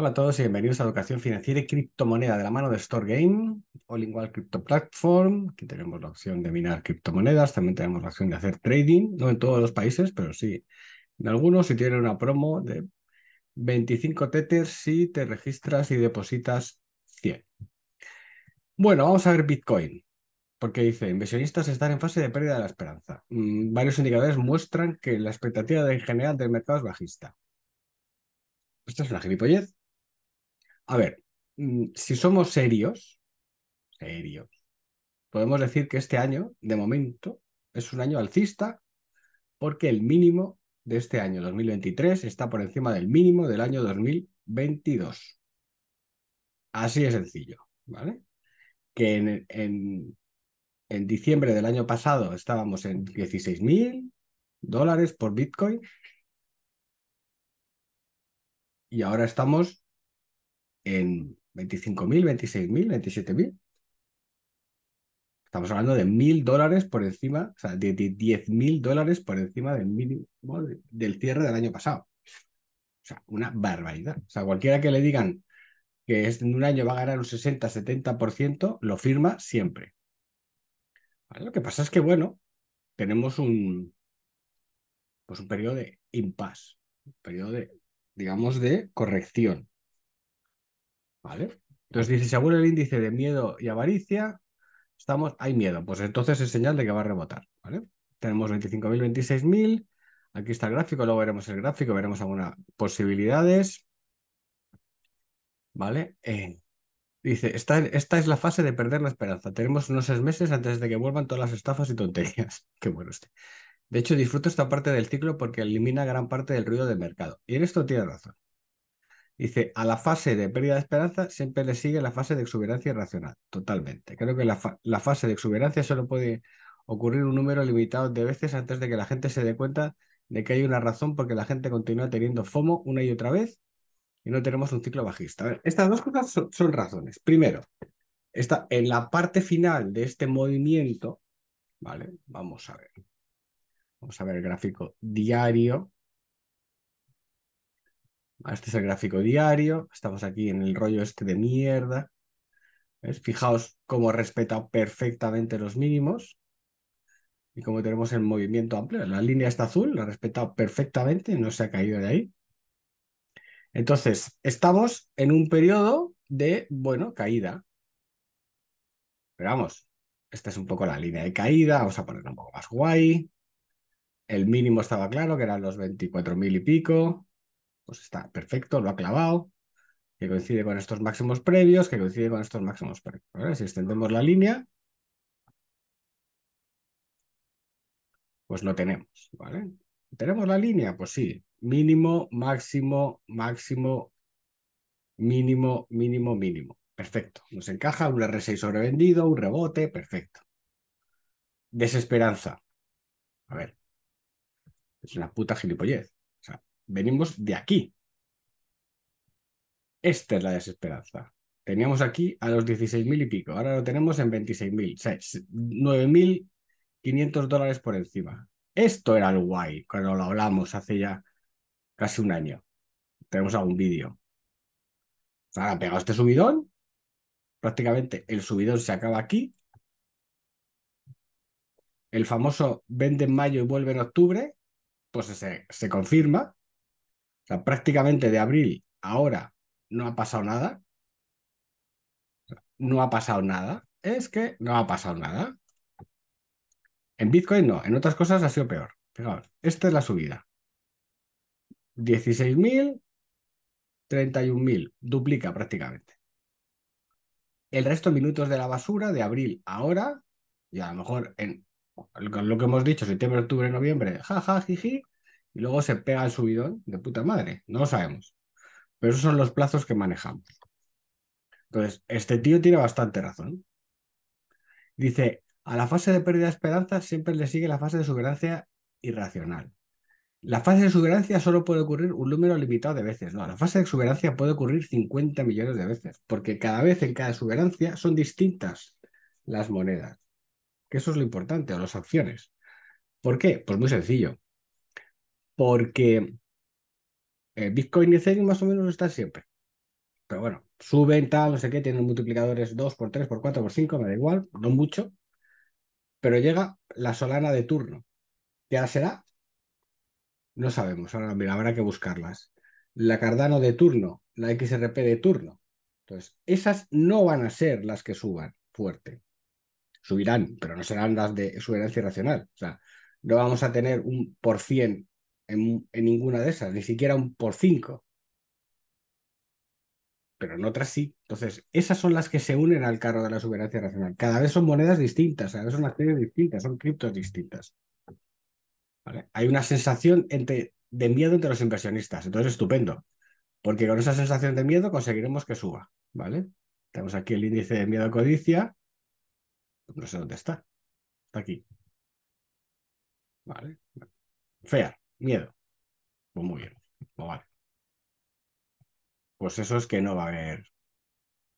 Hola a todos y bienvenidos a Educación Financiera y Criptomoneda de la mano de Store Game, All in Crypto Platform. Aquí tenemos la opción de minar criptomonedas, también tenemos la opción de hacer trading, no en todos los países, pero sí en algunos. Si tienen una promo de 25 teters si te registras y depositas 100. Bueno, vamos a ver Bitcoin, porque dice, inversionistas están en fase de pérdida de la esperanza. Mm, varios indicadores muestran que la expectativa en general del mercado es bajista. Esta es una gilipollez, a ver, mm, si somos serios, serios, podemos decir que este año, de momento, es un año alcista porque el mínimo de este año 2023 está por encima del mínimo del año 2022. Así de sencillo, ¿vale? Que en, diciembre del año pasado estábamos en 16.000 dólares por Bitcoin y ahora estamos en 25.000, 26.000, 27.000. Estamos hablando de 1.000 dólares por encima, o sea, de, dólares por encima del mínimo del cierre del año pasado. O sea, una barbaridad. O sea, cualquiera que le digan que en un año va a ganar un 60, 70%, lo firma siempre. lo que pasa es que, bueno, tenemos un, pues un periodo de impasse, un periodo de, digamos, de corrección. ¿Vale? Entonces dice, si abuela el índice de miedo y avaricia, estamos, hay miedo. Pues entonces es señal de que va a rebotar. ¿vale? Tenemos 25.000, 26.000. Aquí está el gráfico, luego veremos el gráfico, veremos algunas posibilidades. ¿Vale? Eh, dice, esta, esta, es la fase de perder la esperanza. Tenemos unos seis meses antes de que vuelvan todas las estafas y tonterías. Qué bueno este. De hecho, disfruto esta parte del ciclo porque elimina gran parte del ruido de mercado. Y en esto tiene razón. Dice, a la fase de pérdida de esperanza siempre le sigue la fase de exuberancia irracional, totalmente. Creo que la, fase de exuberancia solo puede ocurrir un número limitado de veces antes de que la gente se dé cuenta de que hay una razón porque la gente continúa teniendo FOMO una y otra vez y no tenemos un ciclo bajista. estas dos cosas son, razones. Primero, está en la parte final de este movimiento, ¿vale? Vamos a ver. Vamos a ver el gráfico diario este es el gráfico diario. Estamos aquí en el rollo este de mierda. Fijaos cómo respeta perfectamente los mínimos. Y como tenemos el movimiento amplio, la línea está azul, la ha respetado perfectamente, no se ha caído de ahí. Entonces, estamos en un periodo de, bueno, caída. Pero vamos, esta es un poco la línea de caída, vamos a ponerla un poco más guay. El mínimo estaba claro, que eran los 24.000 y pico pues está perfecto, lo ha clavado, que coincide con estos máximos previos, que coincide con estos máximos previos. Si extendemos la línea, pues no tenemos, ¿vale? ¿Tenemos la línea? Pues sí, mínimo, máximo, máximo, mínimo, mínimo, mínimo. Perfecto, nos encaja un R6 sobrevendido, un rebote, perfecto. Desesperanza. A ver, es una puta gilipollez venimos de aquí. Esta es la desesperanza. Teníamos aquí a los 16.000 y pico, ahora lo tenemos en 26.000, 9.500 dólares por encima. Esto era el guay cuando lo hablamos hace ya casi un año. Tenemos algún vídeo. Ahora pegado este subidón, prácticamente el subidón se acaba aquí. El famoso vende en mayo y vuelve en octubre, pues se confirma prácticamente de abril ahora no ha pasado nada. No ha pasado nada. Es que no ha pasado nada. En Bitcoin no, en otras cosas ha sido peor. Fijaos, esta es la subida. 16.000, 31.000, duplica prácticamente. El resto minutos de la basura de abril ahora, y a lo mejor en lo que hemos dicho, septiembre, octubre, noviembre, jaja, ja, jiji, y luego se pega el subidón de puta madre. No lo sabemos. Pero esos son los plazos que manejamos. Entonces, este tío tiene bastante razón. Dice, a la fase de pérdida de esperanza siempre le sigue la fase de superancia irracional. La fase de exuberancia solo puede ocurrir un número limitado de veces. No, la fase de exuberancia puede ocurrir 50 millones de veces, porque cada vez en cada exuberancia son distintas las monedas. Que eso es lo importante, o las acciones. ¿Por qué? Pues muy sencillo porque eh, Bitcoin y Ethereum más o menos están siempre. Pero bueno, suben, tal, no sé qué, tienen multiplicadores 2 por 3 por 4 por 5, me da igual, no mucho. Pero llega la Solana de turno. ¿Qué ahora será? No sabemos, ahora mira, habrá que buscarlas. La Cardano de turno, la XRP de turno. Entonces, esas no van a ser las que suban fuerte. Subirán, pero no serán las de su herencia racional. O sea, no vamos a tener un por cien en, ninguna de esas, ni siquiera un por 5. Pero en otras sí. Entonces, esas son las que se unen al carro de la superancia racional. Cada vez son monedas distintas, cada vez son acciones distintas, son criptos distintas. Hay una sensación entre, de miedo entre los inversionistas. Entonces, estupendo. Porque con esa sensación de miedo conseguiremos que suba. ¿Vale? Tenemos aquí el índice de miedo a codicia. No sé dónde está. Está aquí. Vale. Fea. Miedo. Pues muy bien. Pues vale. Pues eso es que no va a haber,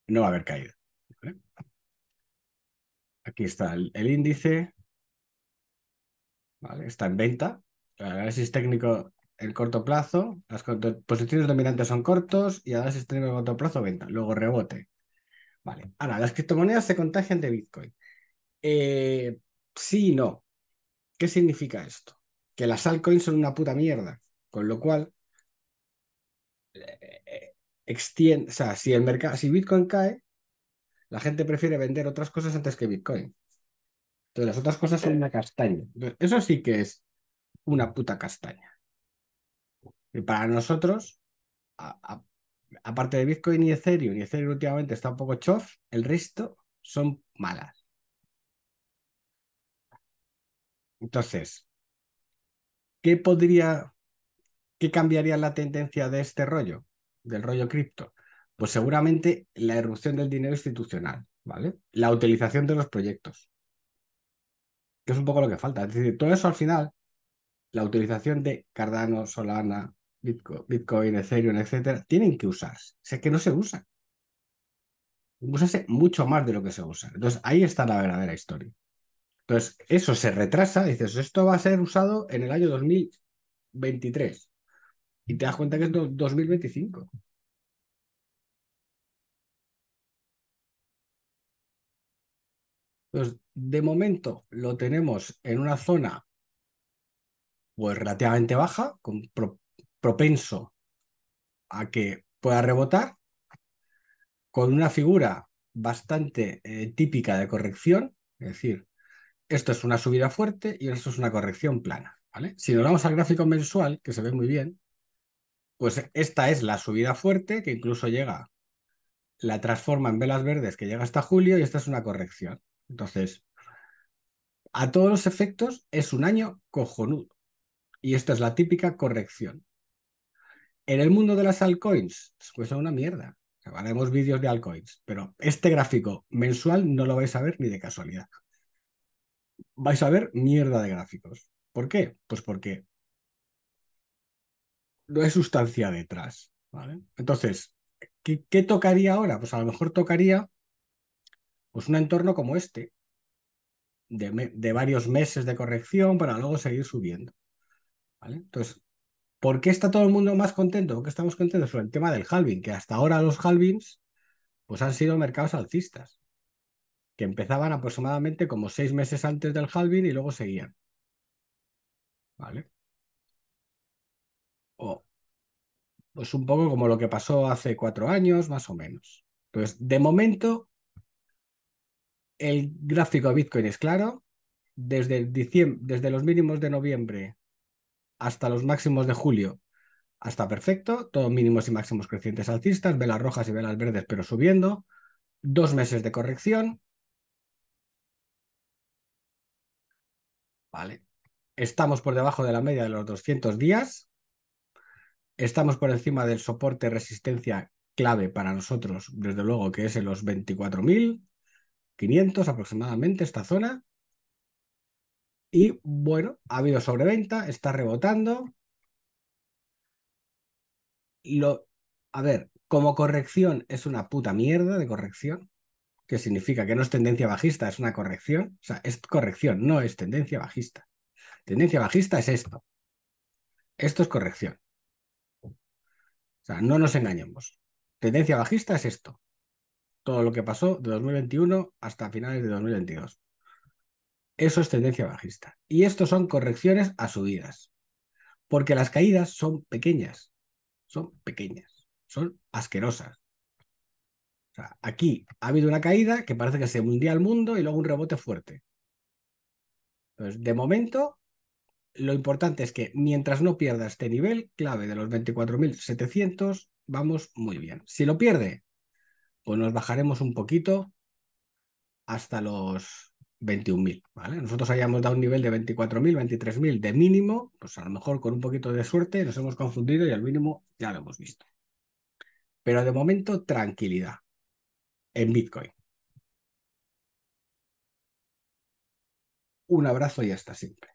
no va a haber caída. Aquí está el, índice. Vale, está en venta. El análisis técnico el corto plazo. Las posiciones dominantes son cortos y análisis técnico en corto plazo, venta. Luego rebote. Vale. Ahora, las criptomonedas se contagian de Bitcoin. Eh, sí y no. ¿Qué significa esto? que las altcoins son una puta mierda. Con lo cual, eh, eh, extiende, o sea, si, el mercado, si Bitcoin cae, la gente prefiere vender otras cosas antes que Bitcoin. Entonces, las otras cosas son una castaña. eso sí que es una puta castaña. Y para nosotros, aparte de Bitcoin y Ethereum, y Ethereum últimamente está un poco chof, el resto son malas. Entonces, ¿qué podría, qué cambiaría la tendencia de este rollo, del rollo cripto? Pues seguramente la erupción del dinero institucional, ¿vale? La utilización de los proyectos, que es un poco lo que falta. Es decir, todo eso al final, la utilización de Cardano, Solana, Bitcoin, Ethereum, etcétera, tienen que usarse. O que no se Usa Usarse mucho más de lo que se usa. Entonces, ahí está la verdadera historia. Entonces, eso se retrasa, dices, esto va a ser usado en el año 2023. Y te das cuenta que es 2025. de momento lo tenemos en una zona pues relativamente baja, con propenso a que pueda rebotar, con una figura bastante eh, típica de corrección, es decir, esto es una subida fuerte y esto es una corrección plana. ¿vale? Si nos vamos al gráfico mensual, que se ve muy bien, pues esta es la subida fuerte que incluso llega, la transforma en velas verdes que llega hasta julio y esta es una corrección. Entonces, a todos los efectos es un año cojonudo. Y esta es la típica corrección. En el mundo de las altcoins, pues es una mierda. vídeos de altcoins, pero este gráfico mensual no lo vais a ver ni de casualidad vais a ver mierda de gráficos. ¿Por qué? Pues porque no hay sustancia detrás. ¿vale? Entonces, ¿qué, ¿qué, tocaría ahora? Pues a lo mejor tocaría pues un entorno como este, de, varios meses de corrección para luego seguir subiendo. ¿vale? Entonces, ¿por qué está todo el mundo más contento? ¿Por estamos contentos sobre el tema del halving? Que hasta ahora los halvings pues han sido mercados alcistas que empezaban aproximadamente como seis meses antes del halving y luego seguían. ¿Vale? O, pues un poco como lo que pasó hace cuatro años, más o menos. Entonces, pues, de momento, el gráfico de Bitcoin es claro. Desde, desde los mínimos de noviembre hasta los máximos de julio, hasta perfecto. Todos mínimos y máximos crecientes alcistas, velas rojas y velas verdes, pero subiendo. Dos meses de corrección, ¿vale? Estamos por debajo de la media de los 200 días, estamos por encima del soporte resistencia clave para nosotros, desde luego, que es en los 24.500 aproximadamente esta zona. Y bueno, ha habido sobreventa, está rebotando. Lo, a ver, como corrección es una puta mierda de corrección que significa que no es tendencia bajista, es una corrección. O sea, es corrección, no es tendencia bajista. Tendencia bajista es esto. Esto es corrección. O sea, no nos engañemos. Tendencia bajista es esto. Todo lo que pasó de 2021 hasta finales de 2022. Eso es tendencia bajista. Y esto son correcciones a subidas. Porque las caídas son pequeñas. Son pequeñas. Son asquerosas aquí ha habido una caída que parece que se hundía el mundo y luego un rebote fuerte. de momento, lo importante es que mientras no pierda este nivel clave de los 24.700, vamos muy bien. Si lo pierde, pues nos bajaremos un poquito hasta los 21.000, ¿vale? Nosotros hayamos dado un nivel de 24.000, 23.000 de mínimo, pues a lo mejor con un poquito de suerte nos hemos confundido y al mínimo ya lo hemos visto. Pero de momento, tranquilidad en Bitcoin. Un abrazo y hasta siempre.